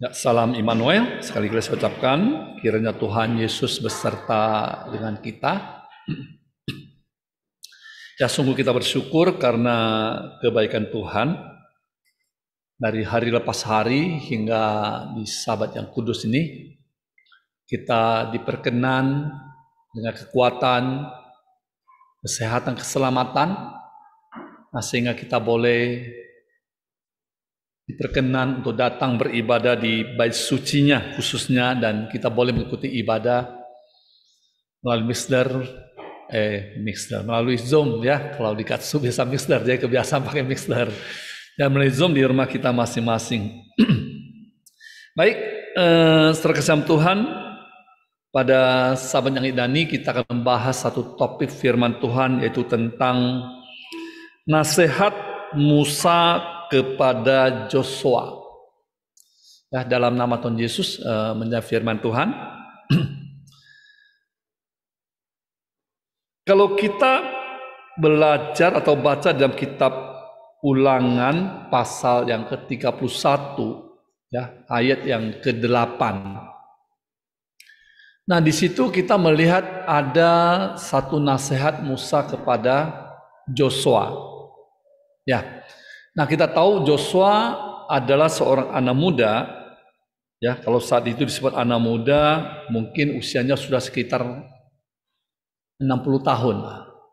Ya, salam Immanuel, Sekali lagi saya ucapkan kiranya Tuhan Yesus beserta dengan kita. Ya sungguh kita bersyukur karena kebaikan Tuhan dari hari lepas hari hingga di sabat yang kudus ini kita diperkenan dengan kekuatan, kesehatan, keselamatan, nah, sehingga kita boleh diperkenan untuk datang beribadah di bait sucinya khususnya dan kita boleh mengikuti ibadah melalui mixer eh mixer melalui Zoom ya kalau di Katsu biasa mixer jadi kebiasaan pakai mixer dan melalui Zoom di rumah kita masing-masing baik eh, setelah kesam Tuhan pada sahabat yang idani kita akan membahas satu topik firman Tuhan yaitu tentang nasihat Musa kepada Joshua. Ya, dalam nama Tuhan Yesus uh, eh, menjadi firman Tuhan. Kalau kita belajar atau baca dalam kitab ulangan pasal yang ke-31 ya ayat yang ke-8. Nah, di situ kita melihat ada satu nasihat Musa kepada Joshua. Ya, Nah kita tahu Joshua adalah seorang anak muda. Ya, kalau saat itu disebut anak muda, mungkin usianya sudah sekitar 60 tahun.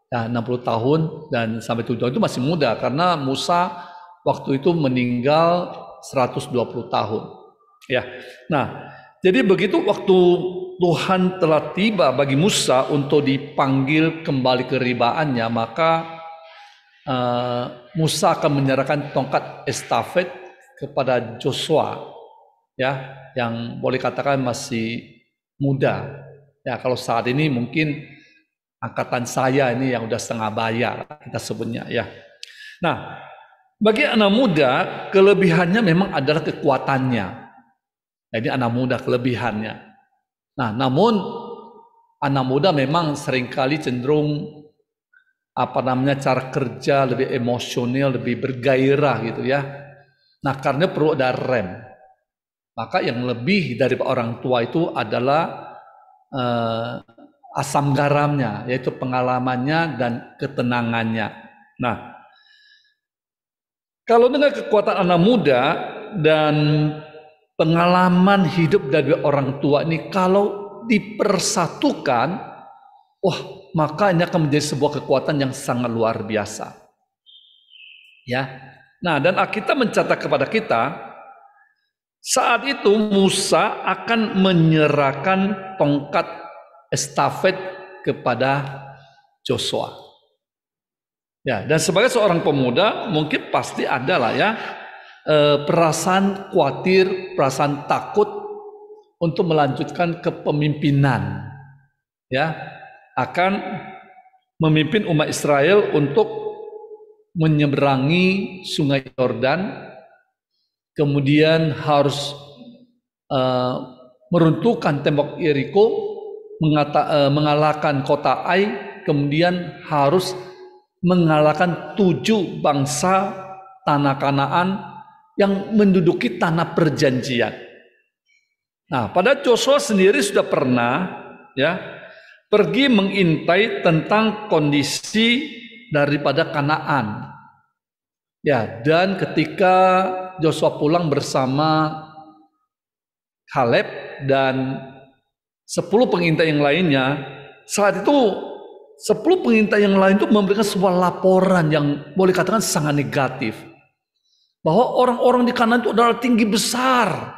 Ya, 60 tahun dan sampai tujuh tahun itu masih muda karena Musa waktu itu meninggal 120 tahun. Ya. Nah, jadi begitu waktu Tuhan telah tiba bagi Musa untuk dipanggil kembali ke ribaannya, maka Eh, Musa akan menyerahkan tongkat estafet kepada Joshua ya yang boleh katakan masih muda. Ya kalau saat ini mungkin angkatan saya ini yang udah setengah bayar kita sebutnya ya. Nah, bagi anak muda kelebihannya memang adalah kekuatannya. Jadi nah, anak muda kelebihannya. Nah, namun anak muda memang seringkali cenderung apa namanya cara kerja lebih emosional, lebih bergairah gitu ya. Nah, karena perlu ada rem. Maka yang lebih dari orang tua itu adalah uh, asam garamnya, yaitu pengalamannya dan ketenangannya. Nah, kalau dengan kekuatan anak muda dan pengalaman hidup dari orang tua ini kalau dipersatukan Wah, maka ini akan menjadi sebuah kekuatan yang sangat luar biasa. Ya. Nah, dan kita mencatat kepada kita saat itu Musa akan menyerahkan tongkat estafet kepada Joshua. Ya, dan sebagai seorang pemuda mungkin pasti ada lah ya eh, perasaan khawatir, perasaan takut untuk melanjutkan kepemimpinan. Ya, akan memimpin umat Israel untuk menyeberangi sungai Yordan, kemudian harus uh, meruntuhkan tembok Yeriko, uh, mengalahkan kota Ai, kemudian harus mengalahkan tujuh bangsa tanah Kanaan yang menduduki tanah perjanjian. Nah, pada Joshua sendiri sudah pernah ya pergi mengintai tentang kondisi daripada Kanaan. Ya, dan ketika Joshua pulang bersama Caleb dan sepuluh pengintai yang lainnya, saat itu sepuluh pengintai yang lain itu memberikan sebuah laporan yang boleh katakan sangat negatif. Bahwa orang-orang di kanan itu adalah tinggi besar.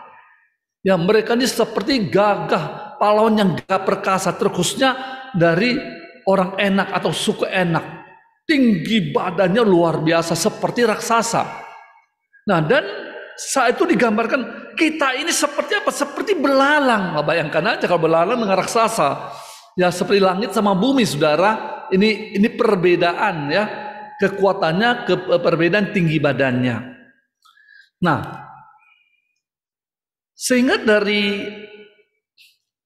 Ya mereka ini seperti gagah pahlawan yang gak perkasa terkhususnya dari orang enak atau suku enak. Tinggi badannya luar biasa seperti raksasa. Nah dan saat itu digambarkan kita ini seperti apa? Seperti belalang. Nah, bayangkan aja kalau belalang dengan raksasa. Ya seperti langit sama bumi saudara. Ini ini perbedaan ya. Kekuatannya, ke, perbedaan tinggi badannya. Nah, sehingga dari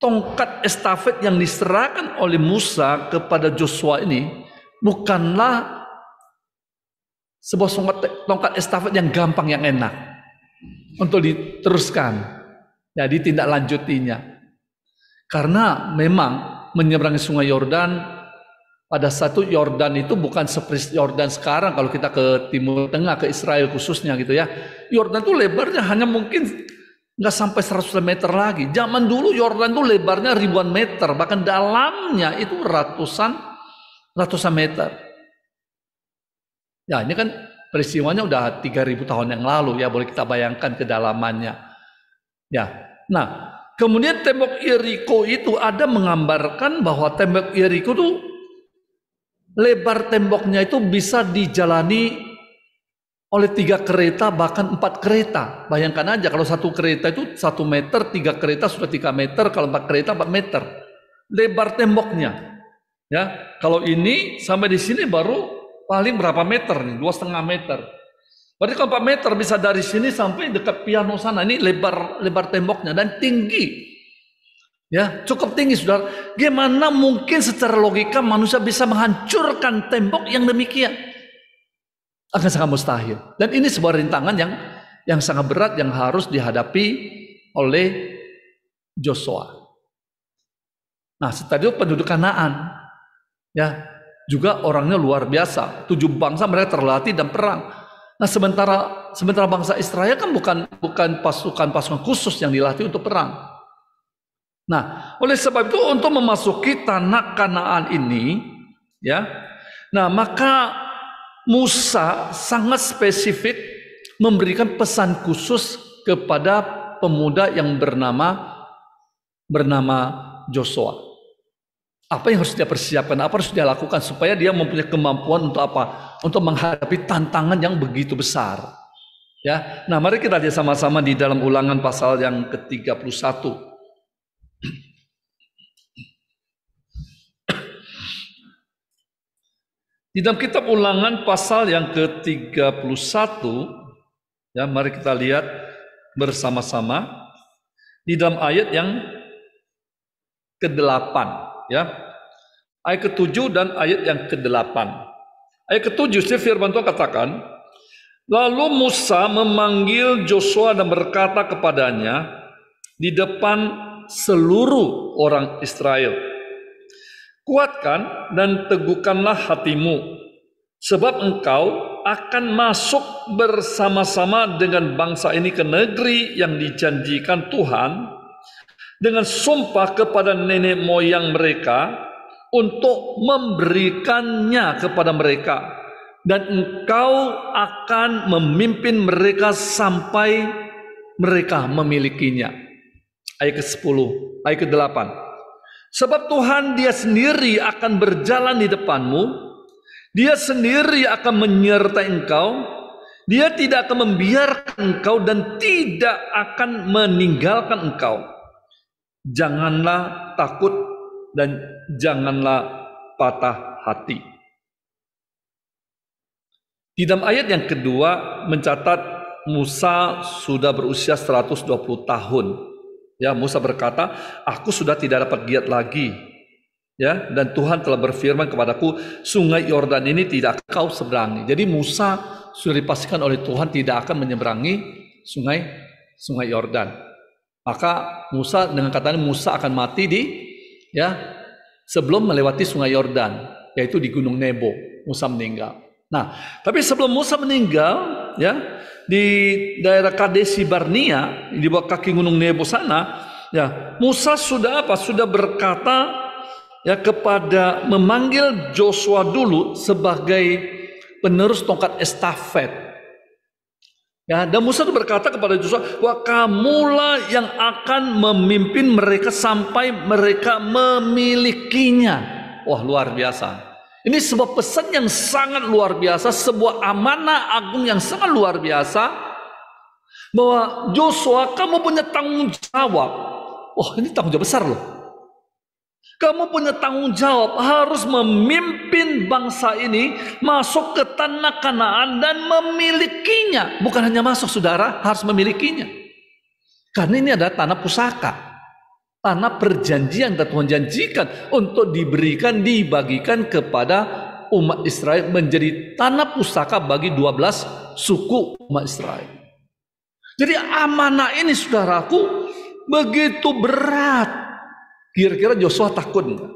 tongkat estafet yang diserahkan oleh Musa kepada Joshua ini bukanlah sebuah tongkat estafet yang gampang yang enak untuk diteruskan. Jadi ya, tindak lanjutinya. Karena memang menyeberangi sungai Yordan pada satu Yordan itu bukan seperti Yordan sekarang kalau kita ke timur tengah ke Israel khususnya gitu ya. Yordan itu lebarnya hanya mungkin nggak sampai 100 meter lagi. Zaman dulu Yordan itu lebarnya ribuan meter, bahkan dalamnya itu ratusan ratusan meter. Ya ini kan peristiwanya udah 3000 tahun yang lalu ya boleh kita bayangkan kedalamannya. Ya. Nah, kemudian tembok Yeriko itu ada menggambarkan bahwa tembok Yeriko itu lebar temboknya itu bisa dijalani oleh tiga kereta bahkan empat kereta. Bayangkan aja kalau satu kereta itu satu meter, tiga kereta sudah tiga meter, kalau empat kereta empat meter. Lebar temboknya. Ya, kalau ini sampai di sini baru paling berapa meter nih? Dua setengah meter. Berarti kalau empat meter bisa dari sini sampai dekat piano sana. Ini lebar lebar temboknya dan tinggi. Ya, cukup tinggi saudara. Gimana mungkin secara logika manusia bisa menghancurkan tembok yang demikian? akan sangat mustahil. Dan ini sebuah rintangan yang yang sangat berat yang harus dihadapi oleh Joshua. Nah, setelah itu penduduk Kanaan ya juga orangnya luar biasa. Tujuh bangsa mereka terlatih dan perang. Nah, sementara sementara bangsa Israel kan bukan bukan pasukan-pasukan khusus yang dilatih untuk perang. Nah, oleh sebab itu untuk memasuki tanah Kanaan ini ya. Nah, maka Musa sangat spesifik memberikan pesan khusus kepada pemuda yang bernama bernama Joshua. Apa yang harus dia persiapkan? Apa harus dia lakukan supaya dia mempunyai kemampuan untuk apa? Untuk menghadapi tantangan yang begitu besar. Ya. Nah, mari kita lihat sama-sama di dalam Ulangan pasal yang ke-31. Di dalam kitab Ulangan pasal yang ke-31 ya mari kita lihat bersama-sama di dalam ayat yang ke-8 ya. Ayat ke-7 dan ayat yang ke-8. Ayat ke-7 si firman Tuhan katakan, Lalu Musa memanggil Joshua dan berkata kepadanya di depan seluruh orang Israel, Kuatkan dan teguhkanlah hatimu, sebab engkau akan masuk bersama-sama dengan bangsa ini ke negeri yang dijanjikan Tuhan dengan sumpah kepada nenek moyang mereka untuk memberikannya kepada mereka dan engkau akan memimpin mereka sampai mereka memilikinya. Ayat ke-10, ayat ke-8. Sebab Tuhan dia sendiri akan berjalan di depanmu, dia sendiri akan menyertai engkau, dia tidak akan membiarkan engkau dan tidak akan meninggalkan engkau. Janganlah takut dan janganlah patah hati. Di dalam ayat yang kedua mencatat Musa sudah berusia 120 tahun Ya, Musa berkata, "Aku sudah tidak dapat giat lagi." Ya, dan Tuhan telah berfirman kepadaku, "Sungai Yordan ini tidak kau seberangi." Jadi Musa sudah dipastikan oleh Tuhan tidak akan menyeberangi sungai sungai Yordan. Maka Musa dengan katanya Musa akan mati di ya sebelum melewati sungai Yordan, yaitu di Gunung Nebo. Musa meninggal. Nah, tapi sebelum Musa meninggal, ya, di daerah Kadesi Barnia di bawah kaki Gunung Nebo sana ya Musa sudah apa sudah berkata ya kepada memanggil Joshua dulu sebagai penerus tongkat estafet ya dan Musa berkata kepada Joshua bahwa kamulah yang akan memimpin mereka sampai mereka memilikinya wah luar biasa ini sebuah pesan yang sangat luar biasa, sebuah amanah agung yang sangat luar biasa bahwa Joshua kamu punya tanggung jawab. Wah, ini tanggung jawab besar loh. Kamu punya tanggung jawab harus memimpin bangsa ini masuk ke tanah Kanaan dan memilikinya. Bukan hanya masuk saudara, harus memilikinya. Karena ini adalah tanah pusaka. Tanah perjanjian yang Tuhan janjikan untuk diberikan, dibagikan kepada umat Israel menjadi tanah pusaka bagi 12 suku umat Israel. Jadi amanah ini saudaraku begitu berat. Kira-kira Joshua takut enggak?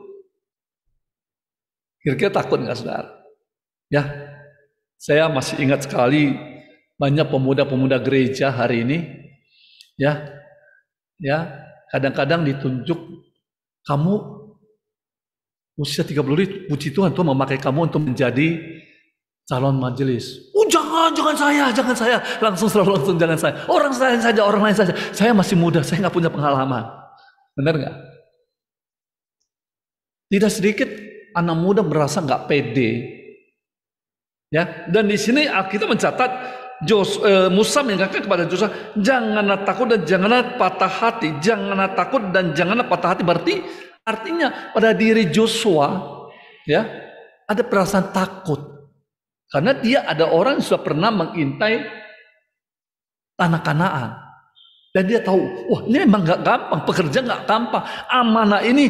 Kira-kira takut enggak saudara? Ya, saya masih ingat sekali banyak pemuda-pemuda gereja hari ini. Ya, ya kadang-kadang ditunjuk kamu usia 30 itu puji Tuhan Tuhan memakai kamu untuk menjadi calon majelis. Oh jangan, jangan saya, jangan saya. Langsung selalu langsung jangan saya. Orang lain saja, orang lain saja. Saya masih muda, saya nggak punya pengalaman. Benar nggak? Tidak sedikit anak muda merasa nggak pede. Ya, dan di sini ah, kita mencatat Jos, e, Musa mengingatkan kepada Joshua, janganlah takut dan janganlah patah hati, janganlah takut dan janganlah patah hati. Berarti artinya pada diri Joshua ya ada perasaan takut karena dia ada orang yang sudah pernah mengintai tanah Kanaan dan dia tahu wah ini memang nggak gampang pekerja nggak gampang amanah ini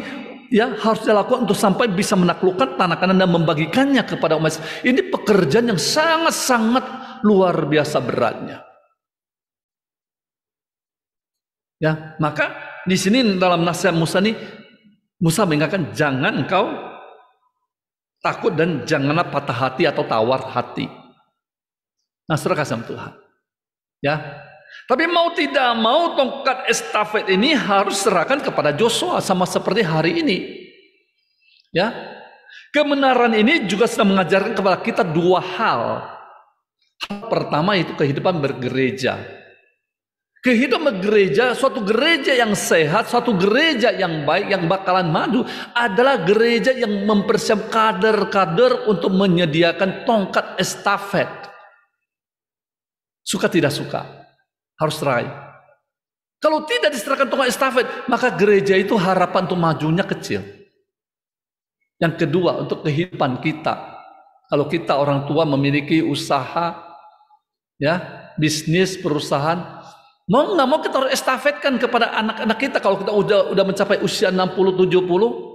ya harus dilakukan untuk sampai bisa menaklukkan tanah kanan dan membagikannya kepada umat ini pekerjaan yang sangat sangat luar biasa beratnya. Ya, maka di sini dalam nasihat Musa ini Musa mengingatkan jangan engkau takut dan janganlah patah hati atau tawar hati. Nah, surah Tuhan. Ya. Tapi mau tidak mau tongkat estafet ini harus serahkan kepada Joshua sama seperti hari ini. Ya. Kebenaran ini juga sedang mengajarkan kepada kita dua hal hal Pertama itu kehidupan bergereja. Kehidupan gereja, suatu gereja yang sehat, suatu gereja yang baik, yang bakalan madu adalah gereja yang mempersiap kader-kader untuk menyediakan tongkat estafet. Suka tidak suka, harus teraih. Kalau tidak diserahkan tongkat estafet, maka gereja itu harapan untuk majunya kecil. Yang kedua, untuk kehidupan kita. Kalau kita orang tua memiliki usaha ya bisnis perusahaan mau nggak mau kita harus estafetkan kepada anak-anak kita kalau kita udah udah mencapai usia 60 70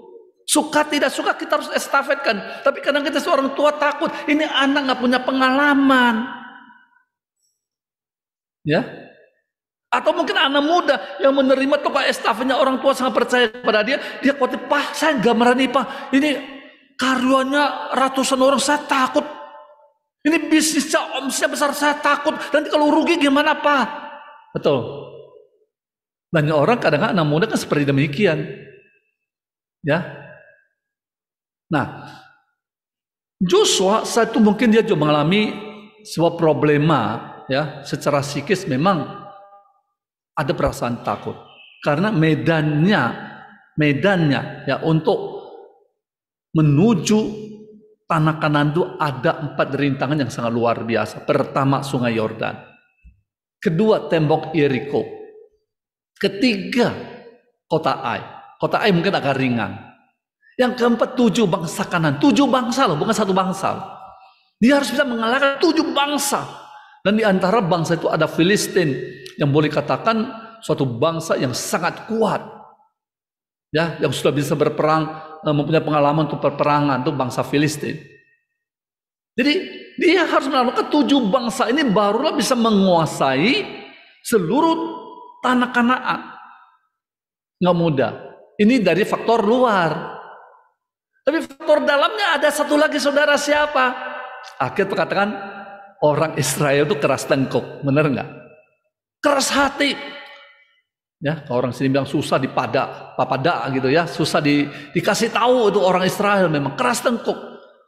Suka tidak suka kita harus estafetkan. Tapi kadang kita seorang tua takut. Ini anak nggak punya pengalaman. Ya, atau mungkin anak muda yang menerima tokoh estafetnya orang tua sangat percaya kepada dia. Dia khawatir, Pak, saya nggak merani Pak. Ini karyanya ratusan orang, saya takut ini bisnisnya omsetnya besar, saya takut. Nanti kalau rugi gimana Pak? Betul. Banyak orang kadang-kadang anak muda kan seperti demikian. Ya. Nah, Joshua saat itu mungkin dia juga mengalami sebuah problema ya secara psikis memang ada perasaan takut karena medannya medannya ya untuk menuju tanah kanan itu ada empat rintangan yang sangat luar biasa. Pertama sungai Yordan. Kedua tembok Yeriko. Ketiga kota Ai. Kota Ai mungkin agak ringan. Yang keempat tujuh bangsa kanan. Tujuh bangsa loh, bukan satu bangsa. Dia harus bisa mengalahkan tujuh bangsa. Dan di antara bangsa itu ada Filistin yang boleh katakan suatu bangsa yang sangat kuat. Ya, yang sudah bisa berperang Eh, mempunyai pengalaman untuk perperangan untuk bangsa Filistin. Jadi dia harus melalui ketujuh bangsa ini barulah bisa menguasai seluruh tanah Kanaan. Nggak mudah. Ini dari faktor luar. Tapi faktor dalamnya ada satu lagi saudara siapa? Akhir katakan orang Israel itu keras tengkuk, benar nggak? Keras hati, Ya, orang sini bilang susah dipada, papada gitu ya, susah di, dikasih tahu itu orang Israel memang keras tengkuk,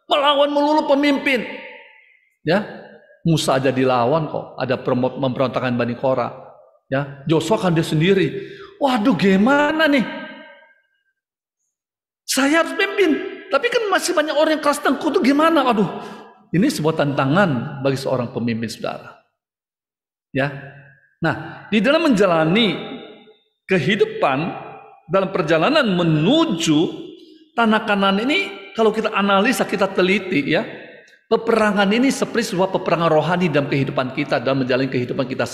melawan melulu pemimpin. Ya, Musa aja dilawan kok, ada pemberontakan Bani Korah Ya, Joshua kan dia sendiri. Waduh, gimana nih? Saya harus pimpin, tapi kan masih banyak orang yang keras tengkuk tuh gimana? Aduh, ini sebuah tantangan bagi seorang pemimpin saudara. Ya, nah di dalam menjalani kehidupan dalam perjalanan menuju tanah kanan ini kalau kita analisa, kita teliti ya, peperangan ini seperti sebuah peperangan rohani dalam kehidupan kita, dalam menjalani kehidupan kita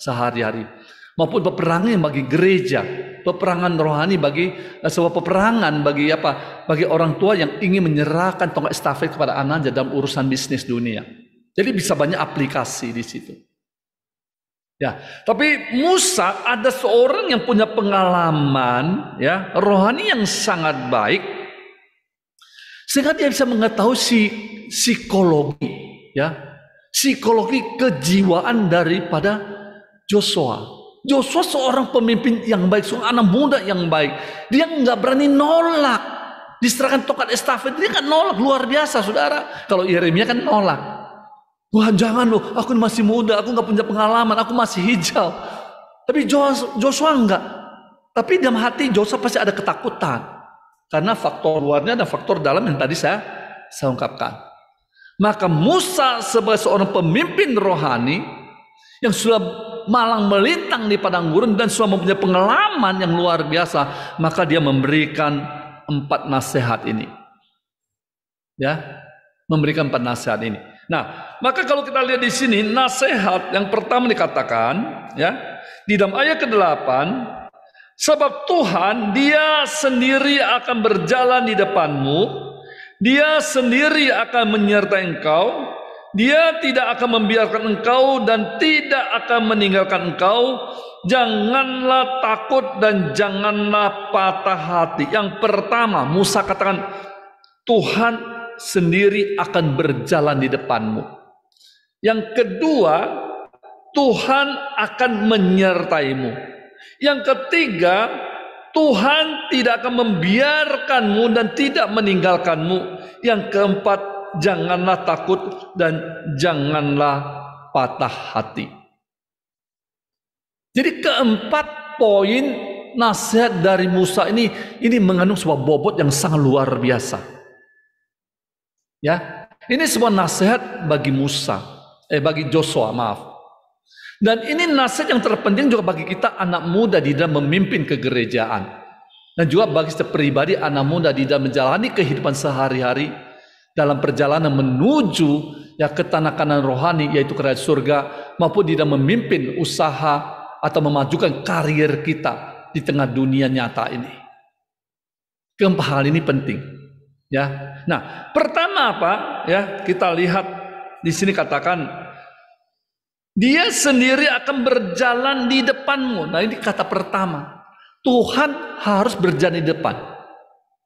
sehari-hari. Maupun peperangan bagi gereja, peperangan rohani bagi eh, sebuah peperangan bagi apa? Bagi orang tua yang ingin menyerahkan tongkat estafet kepada anaknya dalam urusan bisnis dunia. Jadi bisa banyak aplikasi di situ. Ya, tapi Musa ada seorang yang punya pengalaman ya rohani yang sangat baik sehingga dia bisa mengetahui si psikologi ya psikologi kejiwaan daripada Joshua. Joshua seorang pemimpin yang baik, seorang anak muda yang baik. Dia nggak berani nolak. Diserahkan tokat estafet, dia kan nolak. Luar biasa, saudara. Kalau Yeremia kan nolak. Wah jangan loh, aku masih muda, aku nggak punya pengalaman, aku masih hijau. Tapi Joshua enggak. Tapi dalam hati Joshua pasti ada ketakutan. Karena faktor luarnya dan faktor dalam yang tadi saya, saya ungkapkan. Maka Musa sebagai seorang pemimpin rohani yang sudah malang melintang di padang gurun dan sudah mempunyai pengalaman yang luar biasa, maka dia memberikan empat nasihat ini. Ya, memberikan empat nasihat ini. Nah, maka kalau kita lihat di sini nasihat yang pertama dikatakan ya di dalam ayat ke-8 sebab Tuhan dia sendiri akan berjalan di depanmu dia sendiri akan menyertai engkau dia tidak akan membiarkan engkau dan tidak akan meninggalkan engkau janganlah takut dan janganlah patah hati yang pertama Musa katakan Tuhan sendiri akan berjalan di depanmu yang kedua, Tuhan akan menyertaimu. Yang ketiga, Tuhan tidak akan membiarkanmu dan tidak meninggalkanmu. Yang keempat, janganlah takut dan janganlah patah hati. Jadi keempat poin nasihat dari Musa ini ini mengandung sebuah bobot yang sangat luar biasa. Ya. Ini sebuah nasihat bagi Musa eh bagi Joshua, maaf. Dan ini nasihat yang terpenting juga bagi kita anak muda di dalam memimpin kegerejaan. Dan juga bagi setiap pribadi anak muda di dalam menjalani kehidupan sehari-hari dalam perjalanan menuju ya ke tanah kanan rohani yaitu kerajaan surga maupun di dalam memimpin usaha atau memajukan karier kita di tengah dunia nyata ini. Keempat hal ini penting. Ya. Nah, pertama apa? Ya, kita lihat di sini katakan dia sendiri akan berjalan di depanmu. Nah, ini kata pertama. Tuhan harus berjalan di depan.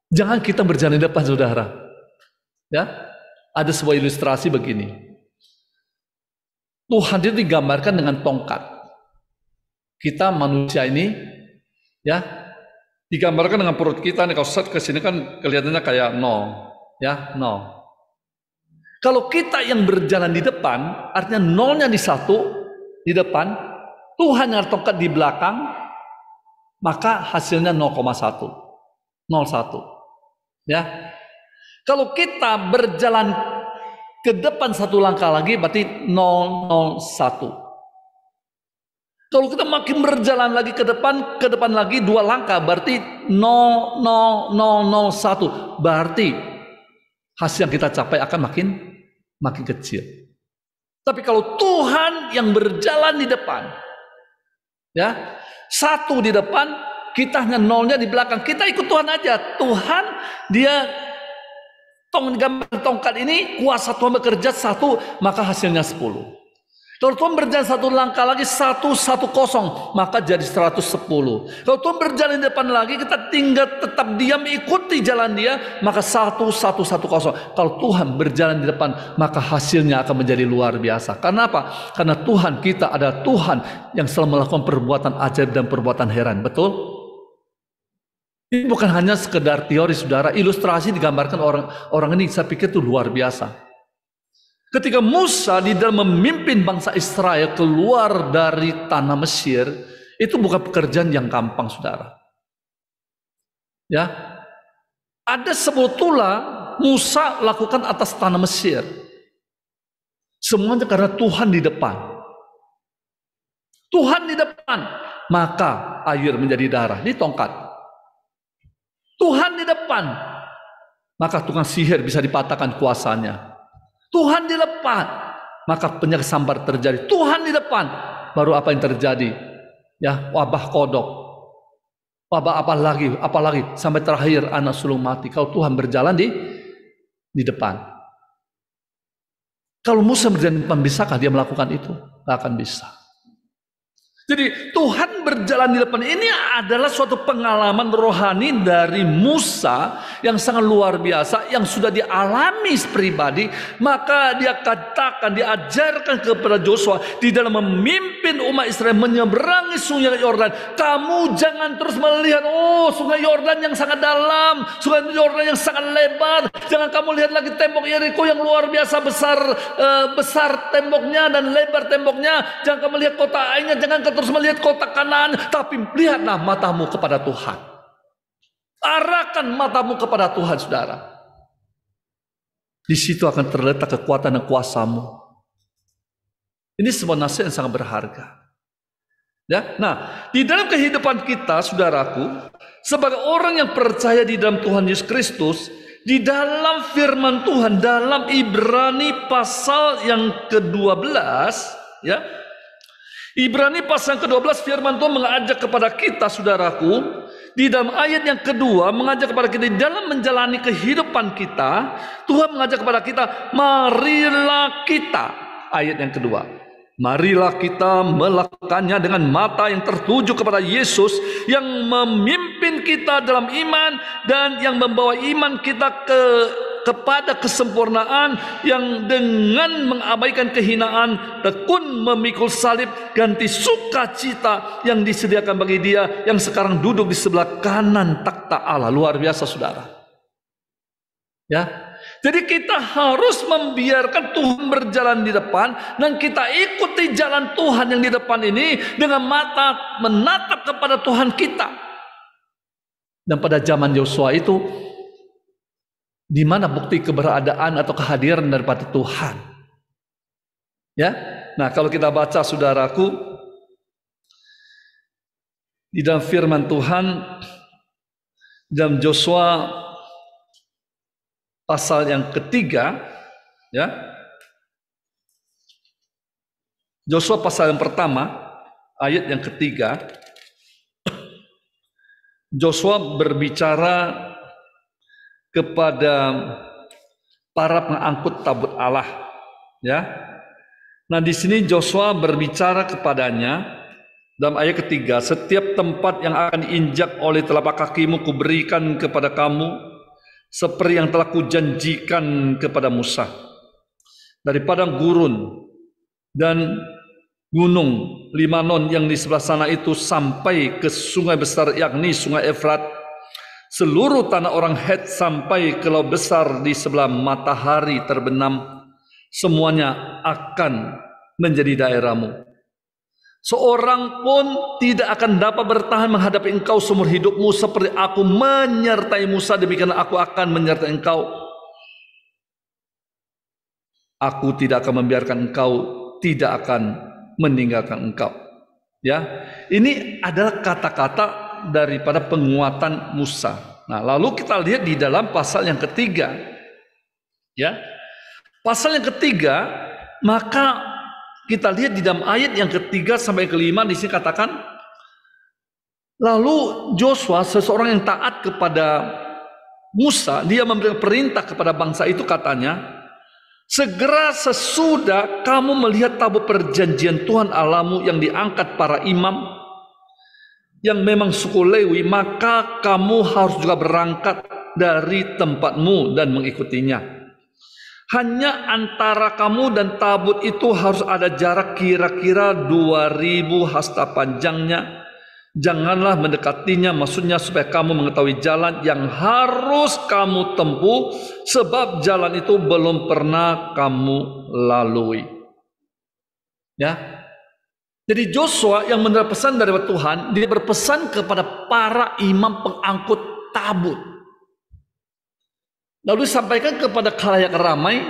Jangan kita berjalan di depan, Saudara. Ya. Ada sebuah ilustrasi begini. Tuhan itu digambarkan dengan tongkat. Kita manusia ini ya digambarkan dengan perut kita nih kalau set ke sini kan kelihatannya kayak nol, ya, nol. Kalau kita yang berjalan di depan, artinya nolnya di satu, di depan, Tuhan yang tongkat di belakang, maka hasilnya 0,1. 0,1. Ya. Kalau kita berjalan ke depan satu langkah lagi berarti 001. Kalau kita makin berjalan lagi ke depan, ke depan lagi dua langkah berarti 00001. Berarti hasil yang kita capai akan makin makin kecil. Tapi kalau Tuhan yang berjalan di depan, ya satu di depan, kita hanya nolnya di belakang. Kita ikut Tuhan aja. Tuhan dia tong gambar tongkat ini kuasa Tuhan bekerja satu maka hasilnya sepuluh. Kalau Tuhan berjalan satu langkah lagi satu satu kosong maka jadi 110. Kalau Tuhan berjalan di depan lagi kita tinggal tetap diam ikuti jalan dia maka satu satu satu kosong. Kalau Tuhan berjalan di depan maka hasilnya akan menjadi luar biasa. Karena apa? Karena Tuhan kita adalah Tuhan yang selalu melakukan perbuatan ajaib dan perbuatan heran. Betul? Ini bukan hanya sekedar teori saudara, ilustrasi digambarkan orang orang ini saya pikir itu luar biasa. Ketika Musa di dalam memimpin bangsa Israel keluar dari tanah Mesir, itu bukan pekerjaan yang gampang, saudara. Ya, ada sebuah tulah Musa lakukan atas tanah Mesir. Semuanya karena Tuhan di depan. Tuhan di depan, maka air menjadi darah. di tongkat. Tuhan di depan, maka tukang sihir bisa dipatahkan kuasanya. Tuhan di depan, maka penyakit sambar terjadi. Tuhan di depan, baru apa yang terjadi? Ya, wabah kodok. Wabah apa lagi? Apa lagi? Sampai terakhir anak sulung mati. Kalau Tuhan berjalan di di depan. Kalau Musa berjalan di depan, bisakah dia melakukan itu? Tidak akan bisa. Jadi Tuhan berjalan di depan ini adalah suatu pengalaman rohani dari Musa yang sangat luar biasa yang sudah dialami pribadi maka dia katakan diajarkan kepada Joshua di dalam memimpin umat Israel menyeberangi sungai Yordan kamu jangan terus melihat oh sungai Yordan yang sangat dalam sungai Yordan yang sangat lebar jangan kamu lihat lagi tembok Yeriko yang luar biasa besar eh, besar temboknya dan lebar temboknya jangan kamu lihat kota Ainnya jangan terus melihat kota Kanan. Tuhan, tapi lihatlah matamu kepada Tuhan. Arahkan matamu kepada Tuhan, saudara. Di situ akan terletak kekuatan dan kuasamu. Ini sebuah nasihat yang sangat berharga. Ya, nah di dalam kehidupan kita, saudaraku, sebagai orang yang percaya di dalam Tuhan Yesus Kristus, di dalam firman Tuhan dalam Ibrani pasal yang ke-12 ya Ibrani pasal ke-12 firman Tuhan mengajak kepada kita saudaraku di dalam ayat yang kedua mengajak kepada kita dalam menjalani kehidupan kita Tuhan mengajak kepada kita marilah kita ayat yang kedua Marilah kita melakukannya dengan mata yang tertuju kepada Yesus yang memimpin kita dalam iman dan yang membawa iman kita ke kepada kesempurnaan yang dengan mengabaikan kehinaan tekun memikul salib ganti sukacita yang disediakan bagi dia yang sekarang duduk di sebelah kanan takhta Allah luar biasa saudara ya jadi kita harus membiarkan Tuhan berjalan di depan dan kita ikuti jalan Tuhan yang di depan ini dengan mata menatap kepada Tuhan kita. Dan pada zaman Yosua itu di mana bukti keberadaan atau kehadiran daripada Tuhan? Ya. Nah, kalau kita baca saudaraku di dalam firman Tuhan dalam Joshua pasal yang ketiga ya Joshua pasal yang pertama ayat yang ketiga Joshua berbicara kepada para pengangkut tabut Allah ya. Nah, di sini Joshua berbicara kepadanya dalam ayat ketiga, setiap tempat yang akan injak oleh telapak kakimu kuberikan kepada kamu seperti yang telah kujanjikan kepada Musa. Daripada gurun dan gunung Limanon yang di sebelah sana itu sampai ke sungai besar yakni sungai Efrat Seluruh tanah orang Het sampai ke laut besar di sebelah matahari terbenam, semuanya akan menjadi daerahmu. Seorang pun tidak akan dapat bertahan menghadapi engkau seumur hidupmu seperti aku menyertai Musa demikian aku akan menyertai engkau. Aku tidak akan membiarkan engkau tidak akan meninggalkan engkau. Ya. Ini adalah kata-kata daripada penguatan Musa. Nah, lalu kita lihat di dalam pasal yang ketiga. Ya. Pasal yang ketiga, maka kita lihat di dalam ayat yang ketiga sampai kelima di sini katakan lalu Joshua seseorang yang taat kepada Musa, dia memberikan perintah kepada bangsa itu katanya, Segera sesudah kamu melihat tabut perjanjian Tuhan Alamu yang diangkat para imam yang memang suku Lewi, maka kamu harus juga berangkat dari tempatmu dan mengikutinya. Hanya antara kamu dan tabut itu harus ada jarak kira-kira 2000 hasta panjangnya. Janganlah mendekatinya, maksudnya supaya kamu mengetahui jalan yang harus kamu tempuh, sebab jalan itu belum pernah kamu lalui. Ya, jadi Joshua yang menerima pesan dari Tuhan, dia berpesan kepada para imam pengangkut tabut. Lalu disampaikan kepada khalayak ramai,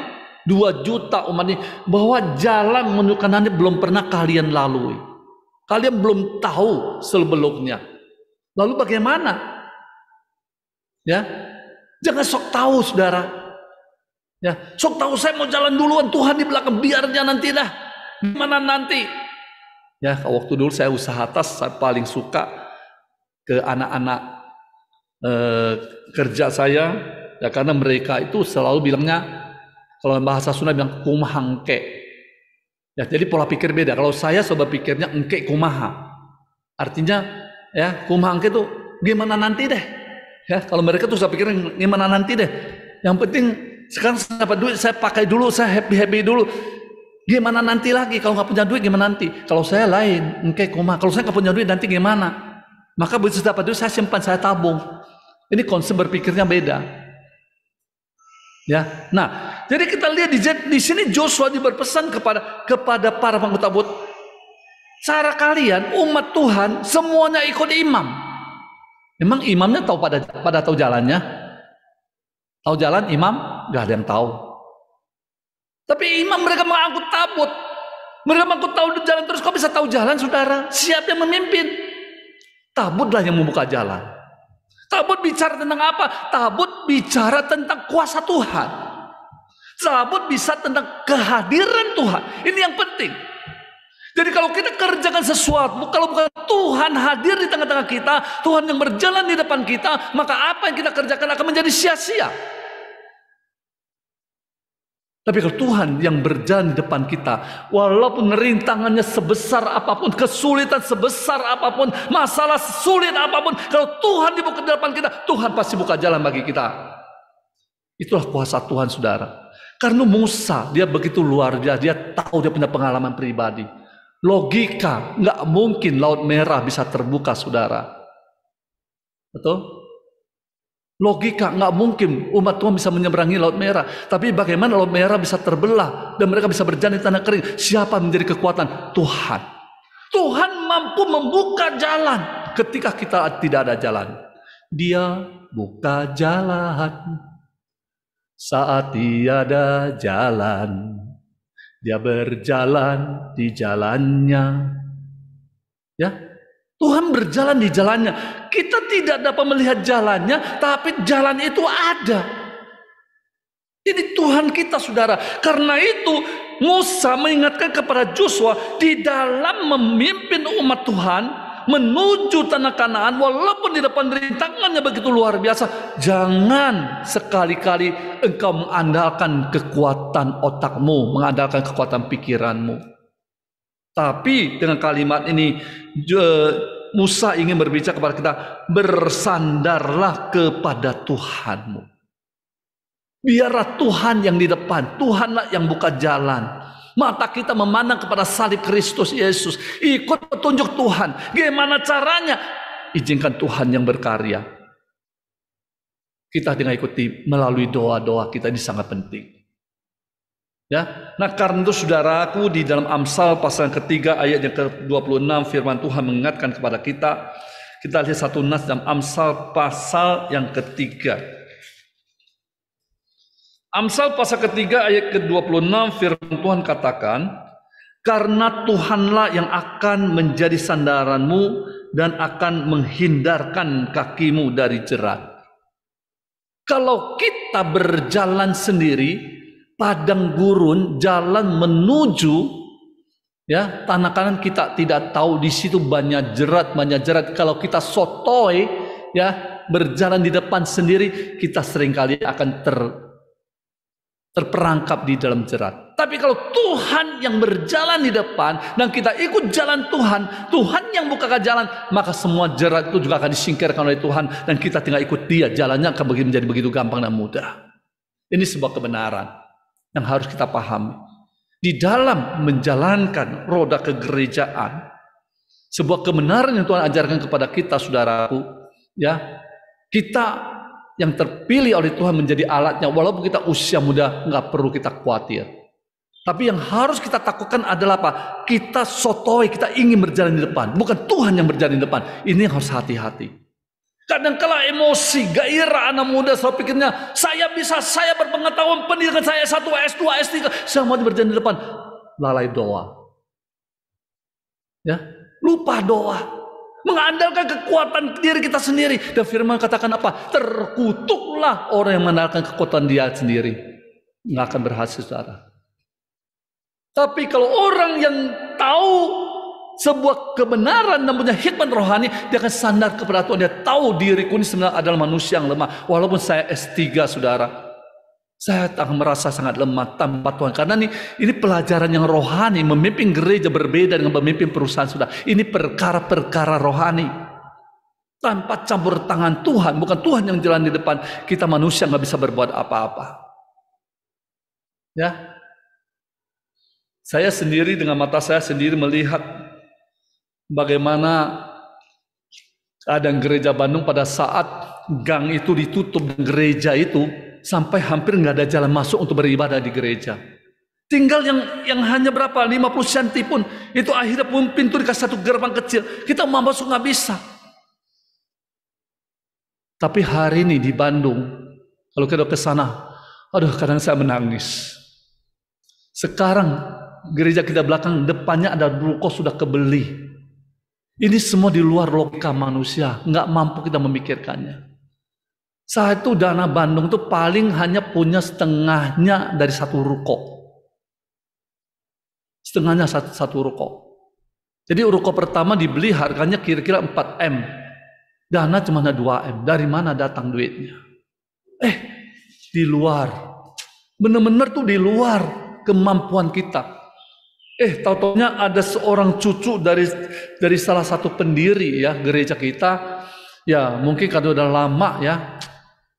dua juta umat ini, bahwa jalan menuju Kanaan belum pernah kalian lalui. Kalian belum tahu sebelumnya. Lalu bagaimana? Ya, jangan sok tahu saudara. Ya, sok tahu saya mau jalan duluan Tuhan di belakang biarnya nanti dah. mana nanti? Ya, waktu dulu saya usaha tas, saya paling suka ke anak-anak eh, kerja saya, ya karena mereka itu selalu bilangnya, kalau bahasa Sunda bilang kumhangke Ya, jadi pola pikir beda. Kalau saya coba pikirnya engke kumaha. Artinya ya kumhangke ke itu gimana nanti deh. Ya, kalau mereka tuh saya pikirnya gimana nanti deh. Yang penting sekarang saya dapat duit, saya pakai dulu, saya happy-happy dulu. Gimana nanti lagi kalau nggak punya duit gimana nanti? Kalau saya lain, engke koma. Kalau saya nggak punya duit nanti gimana? Maka begitu dapat duit saya simpan, saya tabung. Ini konsep berpikirnya beda. Ya. Nah, jadi kita lihat di, di sini Joshua dia berpesan kepada kepada para pengutabut Tabut. cara kalian umat Tuhan semuanya ikut imam. Emang imamnya tahu pada pada tahu jalannya? Tahu jalan imam? Gak ada yang tahu. Tapi imam mereka mengangkut tabut. Mereka mengangkut tahu jalan terus. Kok bisa tahu jalan saudara? Siapa yang memimpin? Tabutlah yang membuka jalan. Tabut bicara tentang apa? Tabut bicara tentang kuasa Tuhan. Tabut bisa tentang kehadiran Tuhan. Ini yang penting. Jadi kalau kita kerjakan sesuatu, kalau bukan Tuhan hadir di tengah-tengah kita, Tuhan yang berjalan di depan kita, maka apa yang kita kerjakan akan menjadi sia-sia. Tapi kalau Tuhan yang berjalan di depan kita, walaupun rintangannya sebesar apapun, kesulitan sebesar apapun, masalah sulit apapun, kalau Tuhan dibuka di depan kita, Tuhan pasti buka jalan bagi kita. Itulah kuasa Tuhan, saudara. Karena Musa, dia begitu luar biasa, dia tahu dia punya pengalaman pribadi. Logika, nggak mungkin Laut Merah bisa terbuka, saudara. Betul? Logika nggak mungkin umat Tuhan bisa menyeberangi Laut Merah. Tapi bagaimana Laut Merah bisa terbelah dan mereka bisa berjalan di tanah kering? Siapa menjadi kekuatan? Tuhan. Tuhan mampu membuka jalan ketika kita tidak ada jalan. Dia buka jalan saat tiada jalan. Dia berjalan di jalannya. Ya, Tuhan berjalan di jalannya. Kita tidak dapat melihat jalannya, tapi jalan itu ada. Ini Tuhan kita saudara. Karena itu Musa mengingatkan kepada Joshua di dalam memimpin umat Tuhan menuju tanah Kanaan walaupun di depan rintangannya begitu luar biasa, jangan sekali-kali engkau mengandalkan kekuatan otakmu, mengandalkan kekuatan pikiranmu. Tapi dengan kalimat ini Musa ingin berbicara kepada kita bersandarlah kepada Tuhanmu. Biarlah Tuhan yang di depan, Tuhanlah yang buka jalan. Mata kita memandang kepada salib Kristus Yesus. Ikut petunjuk Tuhan. Gimana caranya? Izinkan Tuhan yang berkarya. Kita dengan ikuti melalui doa-doa kita ini sangat penting. Ya. Nah karena itu saudaraku di dalam Amsal pasal yang ketiga ayat yang ke-26 firman Tuhan mengingatkan kepada kita. Kita lihat satu nas dalam Amsal pasal yang ketiga. Amsal pasal ketiga ayat ke-26 firman Tuhan katakan. Karena Tuhanlah yang akan menjadi sandaranmu dan akan menghindarkan kakimu dari jerat. Kalau kita berjalan sendiri, padang gurun, jalan menuju ya tanah kanan kita tidak tahu di situ banyak jerat, banyak jerat. Kalau kita sotoy ya berjalan di depan sendiri, kita seringkali akan ter terperangkap di dalam jerat. Tapi kalau Tuhan yang berjalan di depan dan kita ikut jalan Tuhan, Tuhan yang bukakan jalan, maka semua jerat itu juga akan disingkirkan oleh Tuhan dan kita tinggal ikut dia jalannya akan menjadi begitu gampang dan mudah. Ini sebuah kebenaran yang harus kita pahami. Di dalam menjalankan roda kegerejaan, sebuah kebenaran yang Tuhan ajarkan kepada kita, saudaraku, ya kita yang terpilih oleh Tuhan menjadi alatnya, walaupun kita usia muda, nggak perlu kita khawatir. Tapi yang harus kita takutkan adalah apa? Kita sotoi, kita ingin berjalan di depan. Bukan Tuhan yang berjalan di depan. Ini yang harus hati-hati kadang Kadangkala emosi, gairah anak muda saya pikirnya, saya bisa, saya berpengetahuan pendidikan saya satu S2, S3, saya mau berjalan di depan. Lalai doa. Ya, lupa doa. Mengandalkan kekuatan diri kita sendiri. Dan firman katakan apa? Terkutuklah orang yang mengandalkan kekuatan dia sendiri. Nggak akan berhasil, saudara. Tapi kalau orang yang tahu sebuah kebenaran dan punya hikmat rohani, dia akan sandar kepada Tuhan. Dia tahu diriku ini sebenarnya adalah manusia yang lemah. Walaupun saya S3, saudara. Saya tak merasa sangat lemah tanpa Tuhan. Karena ini, ini pelajaran yang rohani. Memimpin gereja berbeda dengan memimpin perusahaan sudah. Ini perkara-perkara rohani. Tanpa campur tangan Tuhan. Bukan Tuhan yang jalan di depan. Kita manusia nggak bisa berbuat apa-apa. Ya, saya sendiri dengan mata saya sendiri melihat bagaimana kadang gereja Bandung pada saat gang itu ditutup gereja itu sampai hampir nggak ada jalan masuk untuk beribadah di gereja. Tinggal yang yang hanya berapa 50 cm pun itu akhirnya pun pintu dikasih satu gerbang kecil. Kita mau masuk nggak bisa. Tapi hari ini di Bandung kalau kita ke sana, aduh kadang saya menangis. Sekarang gereja kita belakang depannya ada ruko sudah kebeli. Ini semua di luar logika manusia, nggak mampu kita memikirkannya. Saat itu dana Bandung itu paling hanya punya setengahnya dari satu ruko. Setengahnya satu, satu ruko. Jadi ruko pertama dibeli harganya kira-kira 4M. Dana cuma ada 2M. Dari mana datang duitnya? Eh, di luar. Benar-benar tuh di luar kemampuan kita. Eh, tahu ada seorang cucu dari dari salah satu pendiri ya gereja kita. Ya, mungkin karena udah lama ya.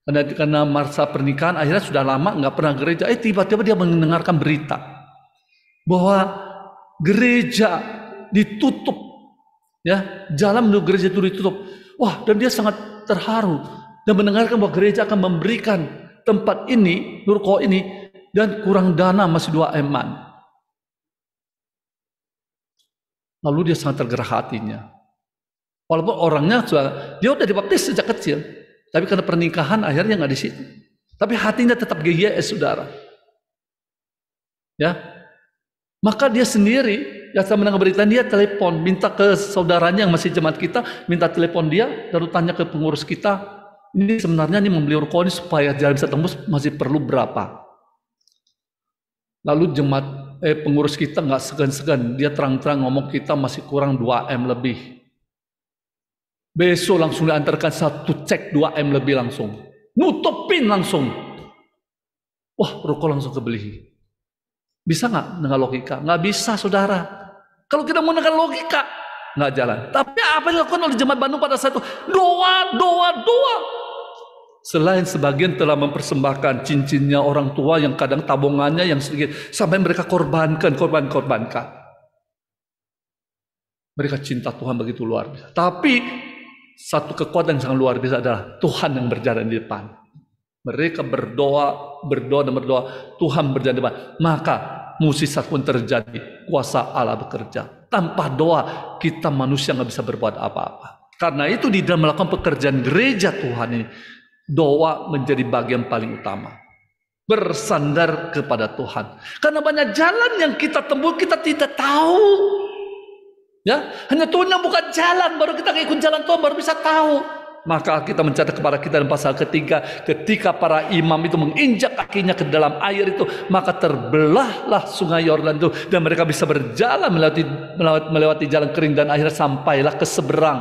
Karena, karena masa pernikahan akhirnya sudah lama nggak pernah gereja. Eh, tiba-tiba dia mendengarkan berita bahwa gereja ditutup. Ya, jalan menuju gereja itu ditutup. Wah, dan dia sangat terharu dan mendengarkan bahwa gereja akan memberikan tempat ini, nurko ini dan kurang dana masih dua eman. Lalu dia sangat tergerak hatinya. Walaupun orangnya sudah, dia udah dibaptis sejak kecil. Tapi karena pernikahan akhirnya nggak di situ. Tapi hatinya tetap ya, eh, saudara. Ya, maka dia sendiri yang saya mendengar berita dia telepon minta ke saudaranya yang masih jemaat kita minta telepon dia lalu tanya ke pengurus kita ini sebenarnya ini membeli ruko supaya jalan bisa tembus masih perlu berapa lalu jemaat eh pengurus kita nggak segan-segan, dia terang-terang ngomong kita masih kurang 2 M lebih. Besok langsung diantarkan satu cek 2 M lebih langsung. Nutupin langsung. Wah, rokok langsung kebeli. Bisa nggak dengan logika? Nggak bisa, saudara. Kalau kita mau menggunakan logika, nggak jalan. Tapi apa yang dilakukan oleh jemaat Bandung pada saat itu? Doa, doa, doa. Selain sebagian telah mempersembahkan cincinnya orang tua yang kadang tabungannya yang sedikit. Sampai mereka korbankan, korban-korbankan. Mereka cinta Tuhan begitu luar biasa. Tapi satu kekuatan yang sangat luar biasa adalah Tuhan yang berjalan di depan. Mereka berdoa, berdoa dan berdoa. Tuhan berjalan di depan. Maka musisat pun terjadi. Kuasa Allah bekerja. Tanpa doa kita manusia nggak bisa berbuat apa-apa. Karena itu di dalam melakukan pekerjaan gereja Tuhan ini doa menjadi bagian paling utama. Bersandar kepada Tuhan. Karena banyak jalan yang kita tempuh kita tidak tahu. Ya, hanya Tuhan yang bukan jalan, baru kita ikut jalan Tuhan baru bisa tahu. Maka kita mencatat kepada kita dalam pasal ketiga Ketika para imam itu menginjak kakinya ke dalam air itu Maka terbelahlah sungai Yordan itu Dan mereka bisa berjalan melewati, melewati, melewati jalan kering Dan akhirnya sampailah ke seberang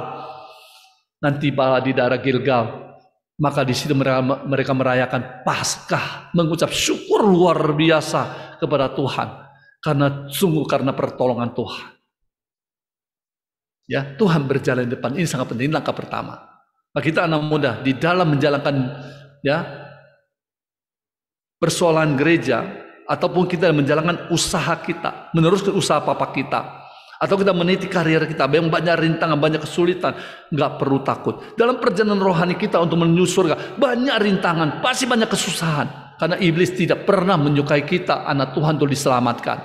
Nanti di daerah Gilgal maka di situ mereka merayakan Paskah, mengucap syukur luar biasa kepada Tuhan karena sungguh karena pertolongan Tuhan. Ya, Tuhan berjalan di depan ini sangat penting langkah pertama. Nah, kita anak muda di dalam menjalankan ya persoalan gereja ataupun kita menjalankan usaha kita, meneruskan usaha papa kita, atau kita meniti karir kita, yang banyak rintangan, banyak kesulitan, nggak perlu takut. Dalam perjalanan rohani kita untuk menuju surga, banyak rintangan, pasti banyak kesusahan. Karena iblis tidak pernah menyukai kita, anak Tuhan untuk diselamatkan.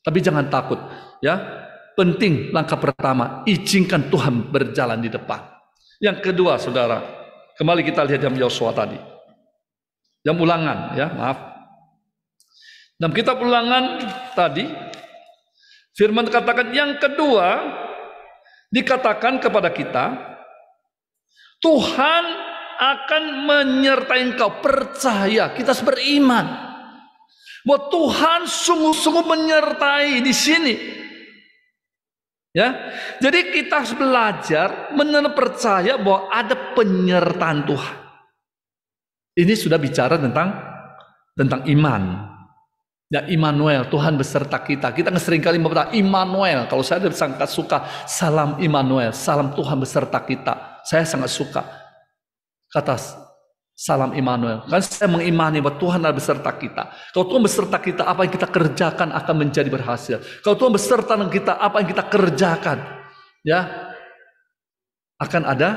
Tapi jangan takut, ya. Penting langkah pertama, izinkan Tuhan berjalan di depan. Yang kedua, saudara, kembali kita lihat yang Yosua tadi. Yang ulangan, ya, maaf. Dalam kitab ulangan tadi, Firman katakan yang kedua dikatakan kepada kita Tuhan akan menyertai engkau percaya kita harus beriman bahwa Tuhan sungguh-sungguh menyertai di sini ya jadi kita harus belajar menerima percaya bahwa ada penyertaan Tuhan ini sudah bicara tentang tentang iman Ya Immanuel, Tuhan beserta kita. Kita sering kali berkata Immanuel. Kalau saya sangat suka salam Immanuel, salam Tuhan beserta kita. Saya sangat suka kata salam Immanuel. Kan saya mengimani bahwa Tuhan adalah beserta kita. Kalau Tuhan beserta kita, apa yang kita kerjakan akan menjadi berhasil. Kalau Tuhan beserta dengan kita, apa yang kita kerjakan, ya akan ada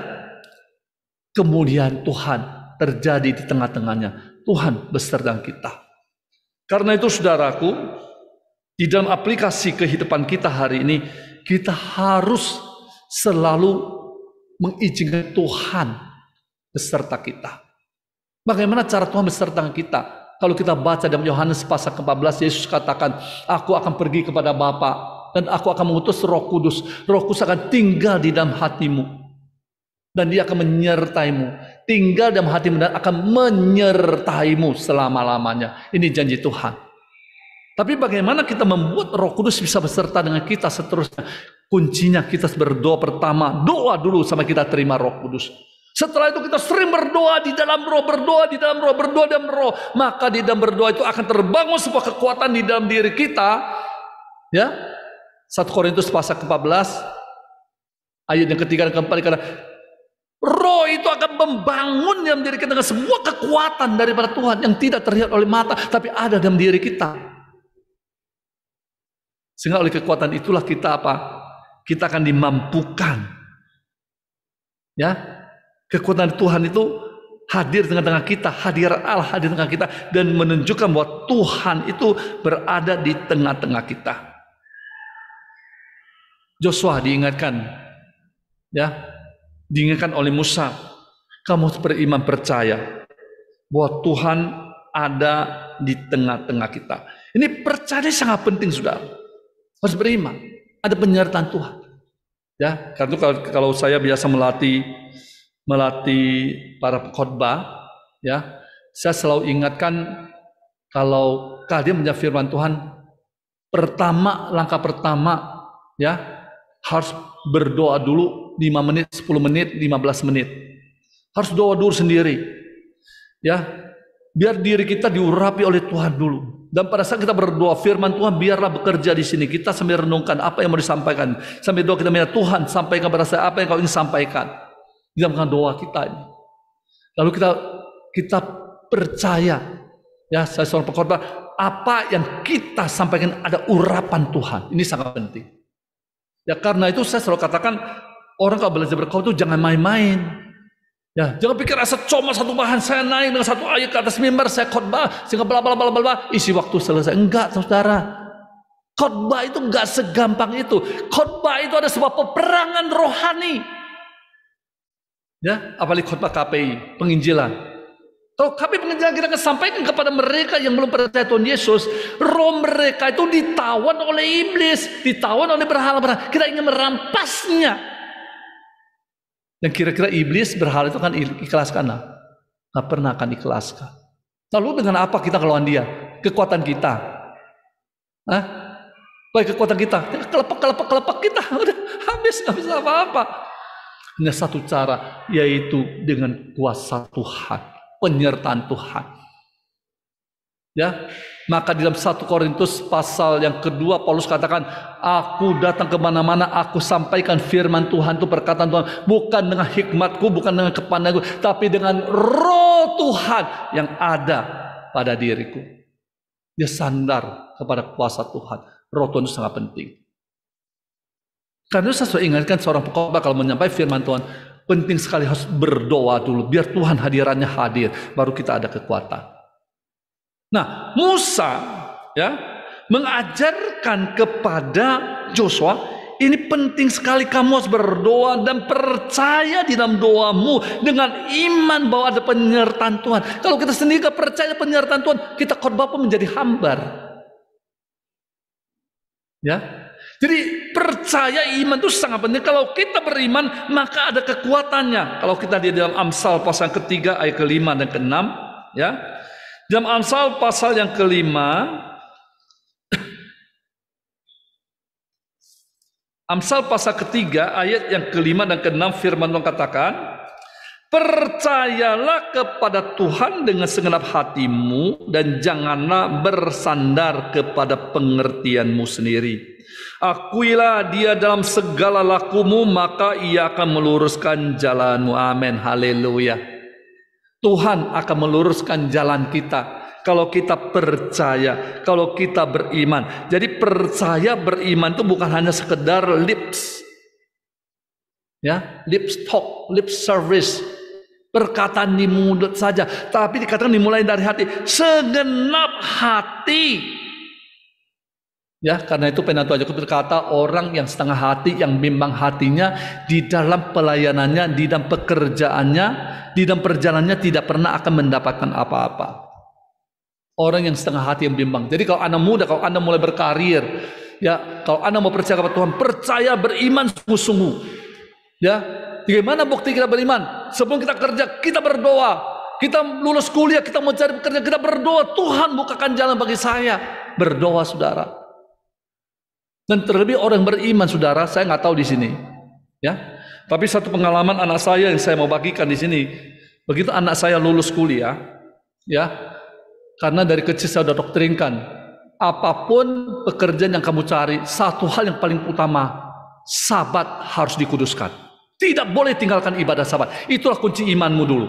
kemuliaan Tuhan terjadi di tengah-tengahnya. Tuhan beserta kita. Karena itu saudaraku, di dalam aplikasi kehidupan kita hari ini, kita harus selalu mengizinkan Tuhan beserta kita. Bagaimana cara Tuhan beserta kita? Kalau kita baca dalam Yohanes pasal ke-14, Yesus katakan, Aku akan pergi kepada Bapa dan aku akan mengutus roh kudus. Roh kudus akan tinggal di dalam hatimu. Dan dia akan menyertaimu tinggal dalam hati dan akan menyertaimu selama-lamanya. Ini janji Tuhan. Tapi bagaimana kita membuat Roh Kudus bisa beserta dengan kita seterusnya? Kuncinya kita berdoa pertama, doa dulu sama kita terima Roh Kudus. Setelah itu kita sering berdoa di dalam roh, berdoa di dalam roh, berdoa di dalam roh. Maka di dalam berdoa itu akan terbangun sebuah kekuatan di dalam diri kita. Ya, 1 Korintus pasal ke-14 ayat yang ketiga dan keempat dikatakan Roh itu akan membangun dalam diri kita dengan semua kekuatan daripada Tuhan yang tidak terlihat oleh mata, tapi ada dalam diri kita. Sehingga oleh kekuatan itulah kita apa? Kita akan dimampukan. Ya, kekuatan Tuhan itu hadir dengan tengah kita, hadir Allah hadir tengah kita dan menunjukkan bahwa Tuhan itu berada di tengah-tengah kita. Joshua diingatkan, ya, diingatkan oleh Musa. Kamu beriman percaya bahwa Tuhan ada di tengah-tengah kita. Ini percaya sangat penting sudah. Harus beriman. Ada penyertaan Tuhan. Ya, karena kalau, kalau saya biasa melatih melatih para khotbah, ya, saya selalu ingatkan kalau kalian punya firman Tuhan, pertama langkah pertama ya harus berdoa dulu 5 menit, 10 menit, 15 menit. Harus doa dulu sendiri. Ya. Biar diri kita diurapi oleh Tuhan dulu. Dan pada saat kita berdoa firman Tuhan biarlah bekerja di sini. Kita sambil renungkan apa yang mau disampaikan. Sambil doa kita minta Tuhan sampaikan kepada saya apa yang kau ingin sampaikan. Di dalam doa kita ini. Lalu kita kita percaya. Ya, saya seorang pengorban. apa yang kita sampaikan ada urapan Tuhan. Ini sangat penting. Ya karena itu saya selalu katakan orang kalau belajar berkau itu jangan main-main. Ya, jangan pikir asal cuma satu bahan saya naik dengan satu ayat ke atas mimbar saya khotbah sehingga bla bla bla bla isi waktu selesai. Enggak, saudara. Khotbah itu enggak segampang itu. Khotbah itu ada sebuah peperangan rohani. Ya, apalagi khotbah KPI, penginjilan. Kalau KPI penginjilan kita akan sampaikan kepada mereka yang belum percaya Tuhan Yesus, roh mereka itu ditawan oleh iblis, ditawan oleh berhala-berhala. Kita ingin merampasnya. Dan kira-kira iblis berhala itu kan ikhlaskan lah. Nggak pernah akan ikhlaskan. Lalu dengan apa kita ngelawan dia? Kekuatan kita. Hah? Baik kekuatan kita. Kelepek, kelepek, kelepek kita. Udah habis, bisa apa-apa. Hanya satu cara, yaitu dengan kuasa Tuhan. Penyertaan Tuhan. Ya, maka dalam satu Korintus pasal yang kedua Paulus katakan, aku datang kemana-mana, aku sampaikan firman Tuhan itu perkataan Tuhan, bukan dengan hikmatku, bukan dengan kepandaianku, tapi dengan roh Tuhan yang ada pada diriku. Dia sandar kepada kuasa Tuhan. Roh Tuhan itu sangat penting. Karena itu saya ingatkan seorang pengkhotbah kalau menyampaikan firman Tuhan, penting sekali harus berdoa dulu biar Tuhan hadirannya hadir baru kita ada kekuatan. Nah, Musa ya mengajarkan kepada Joshua ini penting sekali kamu harus berdoa dan percaya di dalam doamu dengan iman bahwa ada penyertaan Tuhan. Kalau kita sendiri gak percaya penyertaan Tuhan, kita korban pun menjadi hambar. Ya. Jadi percaya iman itu sangat penting. Kalau kita beriman, maka ada kekuatannya. Kalau kita di dalam Amsal pasal ketiga ayat kelima dan keenam, ya dalam Amsal pasal yang kelima, Amsal pasal ketiga ayat yang kelima dan keenam firman Tuhan katakan, Percayalah kepada Tuhan dengan segenap hatimu dan janganlah bersandar kepada pengertianmu sendiri. Akuilah dia dalam segala lakumu maka ia akan meluruskan jalanmu. Amin. Haleluya. Tuhan akan meluruskan jalan kita kalau kita percaya, kalau kita beriman. Jadi percaya beriman itu bukan hanya sekedar lips. Ya, lips talk, lips service. Perkataan di mulut saja, tapi dikatakan dimulai dari hati. Segenap hati Ya, karena itu Penatua aja berkata orang yang setengah hati, yang bimbang hatinya di dalam pelayanannya, di dalam pekerjaannya, di dalam perjalanannya tidak pernah akan mendapatkan apa-apa. Orang yang setengah hati yang bimbang. Jadi kalau anda muda, kalau anda mulai berkarir, ya kalau anda mau percaya kepada Tuhan, percaya beriman sungguh-sungguh. Ya, bagaimana bukti kita beriman? Sebelum kita kerja, kita berdoa. Kita lulus kuliah, kita mau cari pekerja, kita berdoa. Tuhan bukakan jalan bagi saya. Berdoa, saudara. Dan terlebih orang beriman, saudara, saya nggak tahu di sini. Ya, tapi satu pengalaman anak saya yang saya mau bagikan di sini. Begitu anak saya lulus kuliah, ya, karena dari kecil saya sudah doktrinkan, apapun pekerjaan yang kamu cari, satu hal yang paling utama, sabat harus dikuduskan. Tidak boleh tinggalkan ibadah sabat. Itulah kunci imanmu dulu.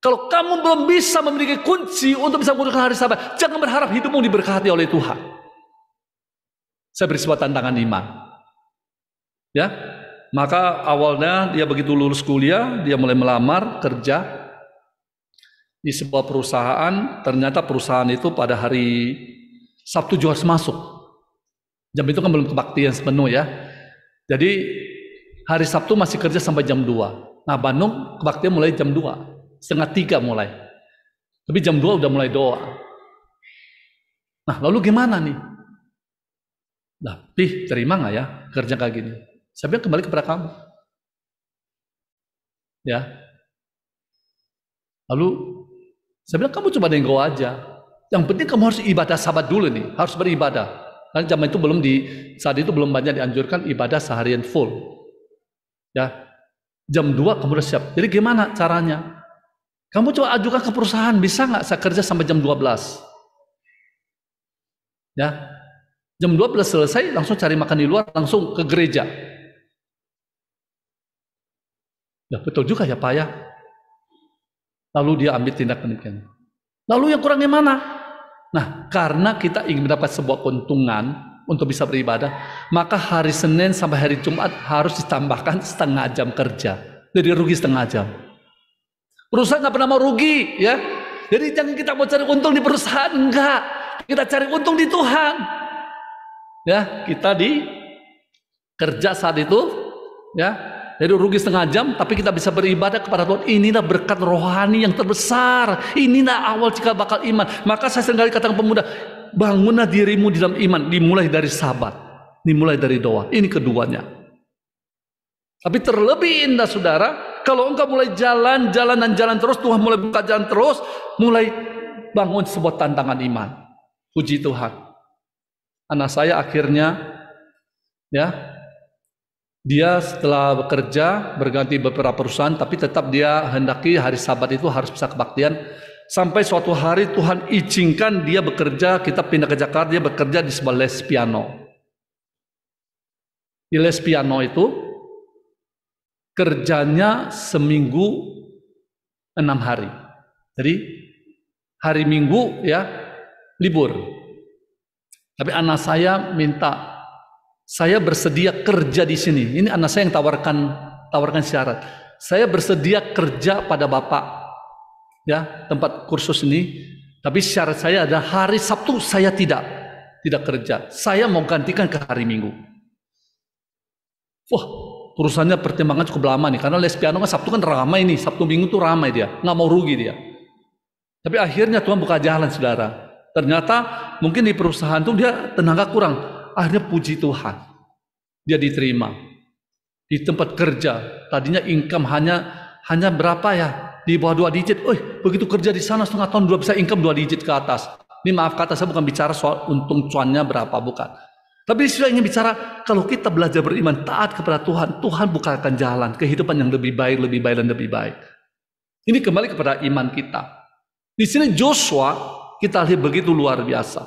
Kalau kamu belum bisa memiliki kunci untuk bisa menggunakan hari sabat, jangan berharap hidupmu diberkati oleh Tuhan. Saya beri sebuah tantangan iman. Ya, maka awalnya dia begitu lulus kuliah, dia mulai melamar kerja di sebuah perusahaan. Ternyata perusahaan itu pada hari Sabtu juga harus masuk. Jam itu kan belum kebaktian sepenuh ya. Jadi hari Sabtu masih kerja sampai jam 2. Nah Bandung kebaktian mulai jam 2. Setengah 3 mulai. Tapi jam 2 udah mulai doa. Nah lalu gimana nih? Nah, pih, terima nggak ya kerja kayak gini? Saya bilang kembali kepada kamu. Ya. Lalu, saya bilang kamu coba nenggo aja. Yang penting kamu harus ibadah sabat dulu nih, harus beribadah. Karena zaman itu belum di saat itu belum banyak dianjurkan ibadah seharian full. Ya. Jam 2 kamu udah siap. Jadi gimana caranya? Kamu coba ajukan ke perusahaan, bisa nggak saya kerja sampai jam 12? Ya, Jam 12 selesai langsung cari makan di luar, langsung ke gereja. Ya betul juga ya Pak ya. Lalu dia ambil tindak demikian. Lalu yang kurangnya mana? Nah, karena kita ingin mendapat sebuah keuntungan untuk bisa beribadah, maka hari Senin sampai hari Jumat harus ditambahkan setengah jam kerja. Jadi rugi setengah jam. Perusahaan nggak pernah mau rugi, ya. Jadi jangan kita mau cari untung di perusahaan, enggak. Kita cari untung di Tuhan ya kita di kerja saat itu ya jadi rugi setengah jam tapi kita bisa beribadah kepada Tuhan inilah berkat rohani yang terbesar inilah awal cikal bakal iman maka saya sering kali katakan pemuda bangunlah dirimu di dalam iman dimulai dari sabat dimulai dari doa ini keduanya tapi terlebih indah saudara kalau engkau mulai jalan jalan dan jalan terus Tuhan mulai buka jalan terus mulai bangun sebuah tantangan iman puji Tuhan anak saya akhirnya ya dia setelah bekerja berganti beberapa perusahaan tapi tetap dia hendaki hari sabat itu harus bisa kebaktian sampai suatu hari Tuhan izinkan dia bekerja kita pindah ke Jakarta dia bekerja di sebuah les piano di les piano itu kerjanya seminggu enam hari jadi hari minggu ya libur tapi anak saya minta, saya bersedia kerja di sini. Ini anak saya yang tawarkan tawarkan syarat. Saya bersedia kerja pada bapak, ya tempat kursus ini. Tapi syarat saya ada hari Sabtu saya tidak tidak kerja. Saya mau gantikan ke hari Minggu. Wah, urusannya pertimbangan cukup lama nih karena les piano kan Sabtu kan ramai nih Sabtu Minggu tuh ramai dia nggak mau rugi dia tapi akhirnya Tuhan buka jalan saudara Ternyata mungkin di perusahaan itu dia tenaga kurang. Akhirnya puji Tuhan. Dia diterima. Di tempat kerja. Tadinya income hanya hanya berapa ya? Di bawah dua digit. Oh, begitu kerja di sana setengah tahun dua bisa income dua digit ke atas. Ini maaf kata saya bukan bicara soal untung cuannya berapa, bukan. Tapi saya ingin bicara, kalau kita belajar beriman, taat kepada Tuhan, Tuhan bukakan jalan, kehidupan yang lebih baik, lebih baik, dan lebih baik. Ini kembali kepada iman kita. Di sini Joshua kita lihat begitu luar biasa.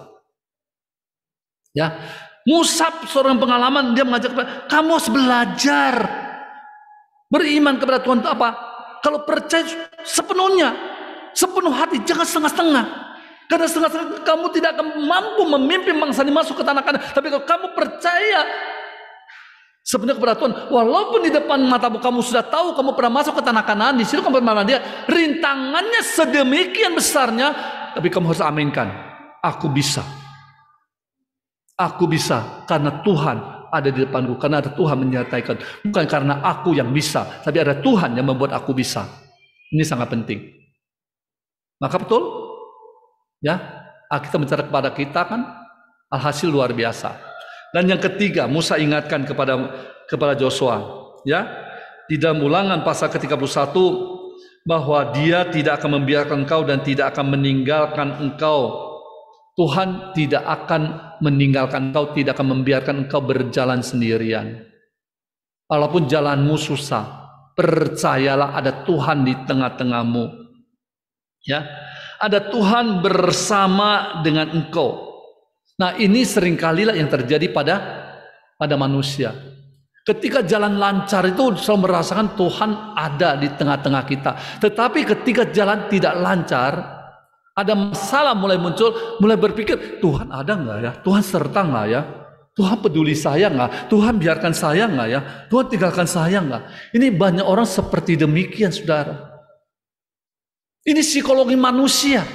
Ya, Musab seorang pengalaman dia mengajak kamu harus belajar beriman kepada Tuhan itu apa? Kalau percaya sepenuhnya, sepenuh hati, jangan setengah-setengah. Karena setengah-setengah kamu tidak akan mampu memimpin bangsa ini masuk ke tanah kanan. Tapi kalau kamu percaya sepenuhnya kepada Tuhan, walaupun di depan matamu kamu sudah tahu kamu pernah masuk ke tanah kanan, di situ kamu pernah dia, rintangannya sedemikian besarnya tapi kamu harus aminkan. Aku bisa. Aku bisa karena Tuhan ada di depanku. Karena ada Tuhan menyatakan. Bukan karena aku yang bisa. Tapi ada Tuhan yang membuat aku bisa. Ini sangat penting. Maka betul. Ya, ah, kita bicara kepada kita kan alhasil luar biasa. Dan yang ketiga, Musa ingatkan kepada kepada Joshua, ya. Di dalam Ulangan pasal ke-31 bahwa dia tidak akan membiarkan engkau dan tidak akan meninggalkan engkau. Tuhan tidak akan meninggalkan engkau, tidak akan membiarkan engkau berjalan sendirian. Walaupun jalanmu susah, percayalah ada Tuhan di tengah-tengahmu. Ya, ada Tuhan bersama dengan engkau. Nah, ini seringkali lah yang terjadi pada pada manusia. Ketika jalan lancar itu selalu merasakan Tuhan ada di tengah-tengah kita. Tetapi ketika jalan tidak lancar, ada masalah mulai muncul, mulai berpikir, Tuhan ada nggak ya? Tuhan serta nggak ya? Tuhan peduli saya nggak? Tuhan biarkan saya nggak ya? Tuhan tinggalkan saya nggak? Ini banyak orang seperti demikian, saudara. Ini psikologi manusia.